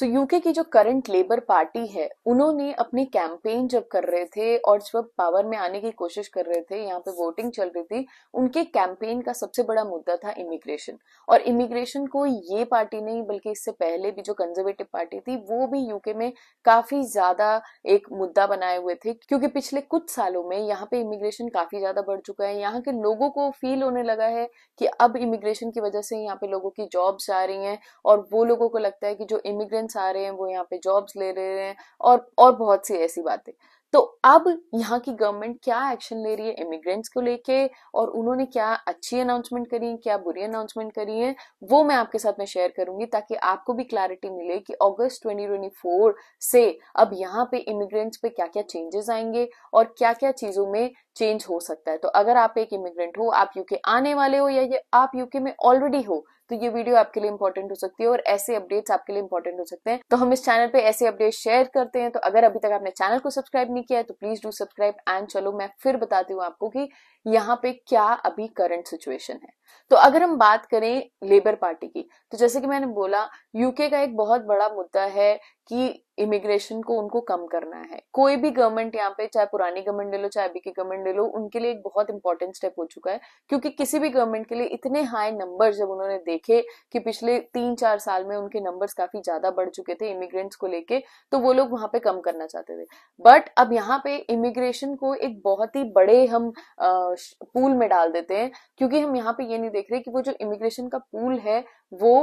सो so, UK की जो current labour party है उन्होंने अपने कैंपेन जब कर रहे थे और जब पावर में आने की कोशिश कर रहे थे यहाँ पे वोटिंग चल रही थी उनके कैंपेन का सबसे बड़ा मुद्दा था इमिग्रेशन और इमिग्रेशन को ये पार्टी नहीं बल्कि इससे पहले भी जो कंजर्वेटिव पार्टी थी वो भी यूके में काफी ज्यादा एक मुद्दा बनाए हुए थे क्योंकि पिछले कुछ सालों में यहाँ पे इमिग्रेशन काफी ज्यादा बढ़ चुका है यहाँ के लोगों को फील होने लगा है कि अब इमिग्रेशन की वजह से यहाँ पे लोगों की जॉब्स आ रही हैं और वो लोगों को लगता है कि जो इमिग्रेंट स्टूडेंट्स आ रहे हैं वो यहाँ पे जॉब्स ले रहे हैं और और बहुत सी ऐसी बातें तो अब यहाँ की गवर्नमेंट क्या एक्शन ले रही है इमिग्रेंट्स को लेके और उन्होंने क्या अच्छी अनाउंसमेंट करी है क्या बुरी अनाउंसमेंट करी है वो मैं आपके साथ में शेयर करूंगी ताकि आपको भी क्लैरिटी मिले कि अगस्त 2024 से अब यहाँ पे इमिग्रेंट्स पे क्या क्या चेंजेस आएंगे और क्या क्या चीज़ों में चेंज हो सकता है तो अगर आप एक इमिग्रेंट हो आप यूके आने वाले हो या आप यूके में ऑलरेडी हो तो ये वीडियो आपके लिए इंपॉर्टेंट हो सकती है और ऐसे अपडेट्स आपके लिए इंपॉर्टेंट हो सकते हैं तो हम इस चैनल पे ऐसे अपडेट शेयर करते हैं तो अगर अभी तक आपने चैनल को सब्सक्राइब नहीं किया है तो प्लीज डू सब्सक्राइब एंड चलो मैं फिर बताती हूँ आपको कि यहाँ पे क्या अभी करंट सिचुएशन है तो अगर हम बात करें लेबर पार्टी की तो जैसे कि मैंने बोला यूके का एक बहुत बड़ा मुद्दा है कि इमिग्रेशन को उनको कम करना है कोई भी गवर्नमेंट यहाँ पे चाहे पुरानी गवर्नमेंट ले लो चाहे अभी की गवर्नमेंट ले लो उनके लिए एक बहुत इंपॉर्टेंट स्टेप हो चुका है क्योंकि किसी भी गवर्नमेंट के लिए इतने हाई नंबर जब उन्होंने देखे कि पिछले तीन चार साल में उनके नंबर्स काफी ज्यादा बढ़ चुके थे इमिग्रेंट्स को लेके तो वो लोग वहां पे कम करना चाहते थे बट अब यहाँ पे इमिग्रेशन को एक बहुत ही बड़े हम पूल में डाल देते हैं क्योंकि हम यहाँ पे ये नहीं देख रहे कि वो जो इमिग्रेशन का पूल है वो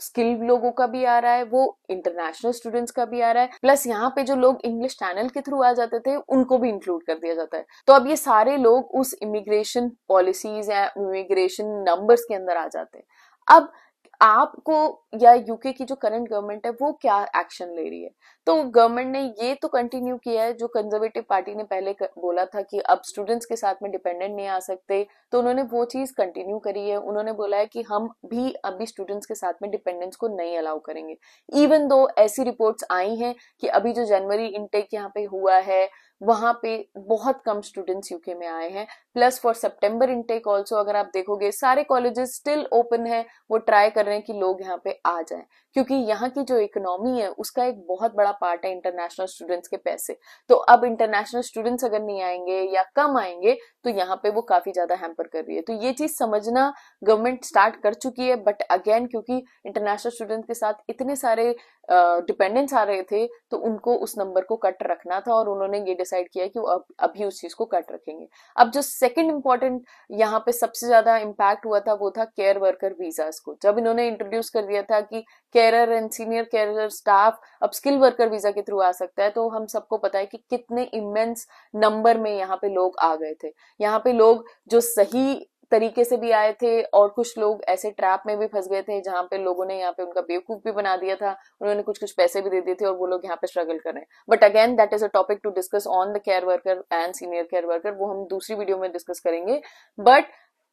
स्किल्ड लोगों का भी आ रहा है वो इंटरनेशनल स्टूडेंट्स का भी आ रहा है प्लस यहाँ पे जो लोग इंग्लिश चैनल के थ्रू आ जाते थे उनको भी इंक्लूड कर दिया जाता है तो अब ये सारे लोग उस इमिग्रेशन पॉलिसीज या इमिग्रेशन नंबर्स के अंदर आ जाते हैं अब आपको या यूके की जो करंट गवर्नमेंट है वो क्या एक्शन ले रही है तो गवर्नमेंट ने ये तो कंटिन्यू किया है जो कंजर्वेटिव पार्टी ने पहले बोला था कि अब स्टूडेंट्स के साथ में डिपेंडेंट नहीं आ सकते तो उन्होंने वो चीज़ कंटिन्यू करी है उन्होंने बोला है कि हम भी अभी स्टूडेंट्स के साथ में डिपेंडेंस को नहीं अलाउ करेंगे इवन दो ऐसी रिपोर्ट्स आई हैं कि अभी जो जनवरी इनटेक यहाँ पे हुआ है वहां पे बहुत कम स्टूडेंट्स यूके में आए हैं प्लस फॉर सितंबर इनटेक ऑल्सो अगर आप देखोगे सारे कॉलेजेस स्टिल ओपन है वो ट्राई कर रहे हैं कि लोग यहाँ पे आ जाएं क्योंकि यहाँ की जो इकोनॉमी है उसका एक बहुत बड़ा पार्ट है इंटरनेशनल स्टूडेंट्स के पैसे तो अब इंटरनेशनल स्टूडेंट्स अगर नहीं आएंगे या कम आएंगे तो यहाँ पे वो काफी ज्यादा हैम्पर कर रही है तो ये चीज समझना गवर्नमेंट स्टार्ट कर चुकी है बट अगेन क्योंकि इंटरनेशनल स्टूडेंट के साथ इतने सारे डिपेंडेंट्स uh, आ रहे थे तो उनको उस नंबर को कट रखना था और उन्होंने ये डिसाइड किया कि वो अब अभी उस चीज को कट रखेंगे अब जो सेकंड इम्पॉर्टेंट यहाँ पे सबसे ज्यादा इम्पैक्ट हुआ था वो था केयर वर्कर वीजाज को जब इन्होंने इंट्रोड्यूस कर दिया था कि carer and senior care staff अब स्किल वर्कर वीजा के थ्रू आ सकता है तो हम सबको पता है कि कितने इमेंस नंबर में यहाँ पे लोग आ गए थे यहाँ पे लोग जो सही तरीके से भी आए थे और कुछ लोग ऐसे ट्रैप में भी फंस गए थे जहाँ पे लोगों ने यहाँ पे उनका बेवकूफ भी बना दिया था उन्होंने कुछ कुछ पैसे भी दे दिए थे और वो लोग यहाँ पे स्ट्रगल कर रहे हैं but again that is a topic to discuss on the care worker and senior care worker वो हम दूसरी वीडियो में डिस्कस करेंगे बट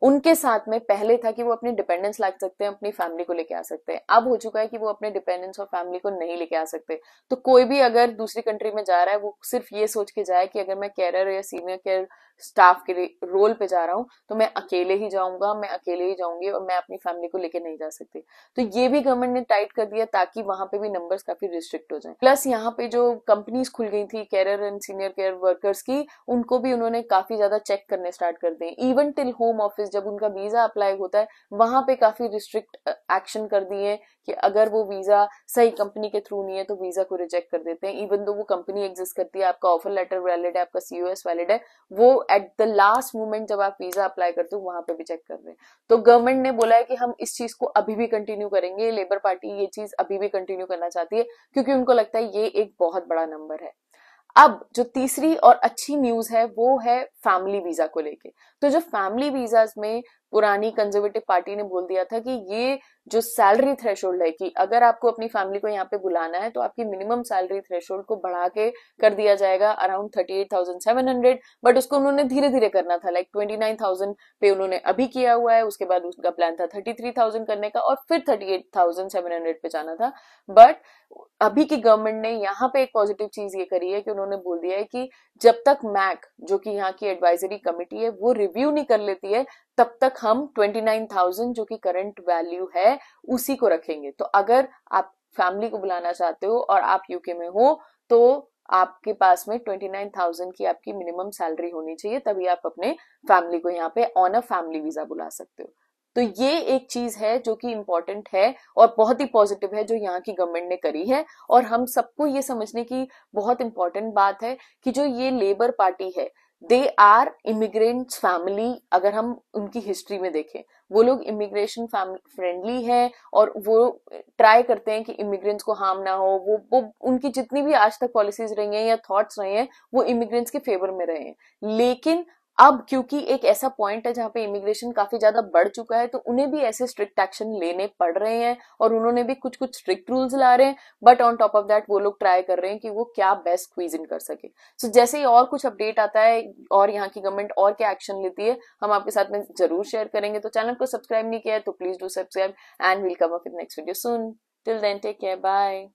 उनके साथ में पहले था कि वो अपनी डिपेंडेंस ला सकते हैं अपनी फैमिली को लेके आ सकते हैं अब हो चुका है कि वो अपने डिपेंडेंस और फैमिली को नहीं लेके आ सकते तो कोई भी अगर दूसरी कंट्री में जा रहा है वो सिर्फ ये सोच के जाए कि अगर मैं कैरियर या सीनियर केयर स्टाफ के रोल पे जा रहा हूँ तो मैं अकेले ही जाऊंगा मैं अकेले ही जाऊंगी और मैं अपनी फैमिली को लेके नहीं जा सकती तो ये भी गवर्नमेंट ने टाइट कर दिया ताकि वहां पे भी नंबर्स काफी रिस्ट्रिक्ट हो जाए प्लस यहाँ पे जो कंपनीज खुल गई थी carer and senior care workers की उनको भी उन्होंने काफी ज्यादा चेक करने स्टार्ट कर दिए इवन टिल होम ऑफिस जब उनका वीजा अप्लाई होता है वहां पे काफी रिस्ट्रिक्ट एक्शन कर दिए कि अगर वो वीजा सही कंपनी के थ्रू नहीं है तो वीजा को रिजेक्ट कर देते हैं इवन दो वो कंपनी एग्जिस्ट करती है आपका ऑफर लेटर वैलिड है आपका सीयूएस वैलिड है वो एट द लास्ट मोमेंट जब आप वीजा अप्लाई करते हो वहां पे भी चेक कर रहे हैं तो गवर्नमेंट ने बोला है कि हम इस चीज को अभी भी कंटिन्यू करेंगे लेबर पार्टी ये चीज अभी भी कंटिन्यू करना चाहती है क्योंकि उनको लगता है ये एक बहुत बड़ा नंबर है अब जो तीसरी और अच्छी न्यूज है वो है फैमिली वीजा को लेके तो जो फैमिली वीजाज में पुरानी कंजर्वेटिव पार्टी ने बोल दिया था कि ये जो सैलरी थ्रेश है कि अगर आपको अपनी फैमिली को यहाँ पे बुलाना है तो आपकी मिनिमम सैलरी थ्रेश को बढ़ा के कर दिया जाएगा around thirty eight thousand seven hundred but उसको उन्होंने धीरे धीरे करना था लाइक ट्वेंटी नाइन थाउजेंड पे उन्होंने अभी किया हुआ है उसके बाद उसका प्लान था थर्टी थ्री थाउजेंड करने का और फिर thirty eight thousand seven hundred पे जाना था बट अभी की गवर्नमेंट ने यहाँ पे एक पॉजिटिव चीज ये करी है कि उन्होंने बोल दिया है कि जब तक मैक जो कि यहाँ की एडवाइजरी कमेटी है वो रिव्यू नहीं कर लेती है तब तक हम 29,000 जो कि करंट वैल्यू है उसी को रखेंगे तो अगर आप फैमिली को बुलाना चाहते हो और आप यूके में हो तो आपके पास में 29,000 की आपकी मिनिमम सैलरी होनी चाहिए तभी आप अपने फैमिली को यहाँ पे ऑन अ फैमिली वीजा बुला सकते हो तो ये एक चीज है जो कि इम्पोर्टेंट है और बहुत ही पॉजिटिव है जो यहाँ की गवर्नमेंट ने करी है और हम सबको ये समझने की बहुत इंपॉर्टेंट बात है कि जो ये लेबर पार्टी है दे आर इमिग्रेंट्स फैमिली अगर हम उनकी हिस्ट्री में देखें वो लोग इमिग्रेशन फ्रेंडली है और वो ट्राई करते हैं कि इमिग्रेंट्स को हार्म ना हो वो वो उनकी जितनी भी आज तक पॉलिसीज रही हैं या थॉट्स रहे हैं वो इमिग्रेंट्स के फेवर में रहे हैं लेकिन अब क्योंकि एक ऐसा पॉइंट है जहां पे इमिग्रेशन काफी ज्यादा बढ़ चुका है तो उन्हें भी ऐसे स्ट्रिक्ट एक्शन लेने पड़ रहे हैं और उन्होंने भी कुछ कुछ स्ट्रिक्ट रूल्स ला रहे हैं but on top of that वो लोग ट्राई कर रहे हैं कि वो क्या बेस्ट क्वीज इन कर सके सो so, जैसे ही और कुछ अपडेट आता है और यहाँ की गवर्नमेंट और क्या एक्शन लेती है हम आपके साथ में जरूर शेयर करेंगे तो चैनल को सब्सक्राइब नहीं किया है तो please do subscribe and will come next video soon till then take care bye